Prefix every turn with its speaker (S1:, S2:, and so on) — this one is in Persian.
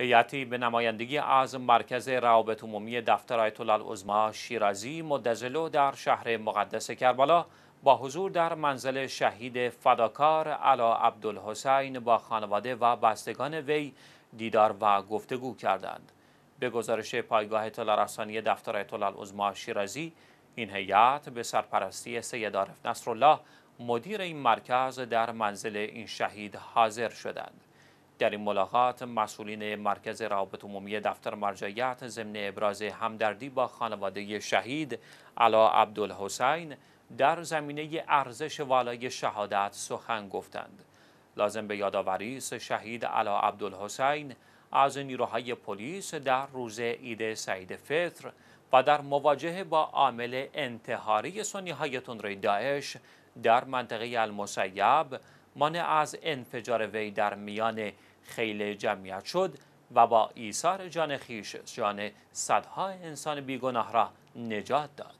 S1: هیئتی به نمایندگی از مرکز روابط عمومی دفتر آیت الله شیرازی مدزلو در شهر مقدس کربلا با حضور در منزل شهید فداکار علا عبدالحسین با خانواده و بستگان وی دیدار و گفتگو کردند به گزارش پایگاه اطلاع رسانی دفتر آیت الله شیرازی این هیئت به سرپرستی سید عارف نصرالله مدیر این مرکز در منزل این شهید حاضر شدند در این ملاقات مسئولین مرکز روابط عمومی دفتر مرجعیت ضمن ابراز همدردی با خانواده شهید علا عبدالحسین در زمینه ارزش والای شهادت سخن گفتند لازم به یادآوری است شهید علا عبدالحسین از نیروهای پلیس در روز عید سعید فطر و در مواجهه با عامل انتحاری سنی های تندروی داعش در منطقه المسیب مانع از انفجار وی در میان خیلی جمعیت شد و با ایثار جان خیش جان صدها انسان بیگناه را نجات داد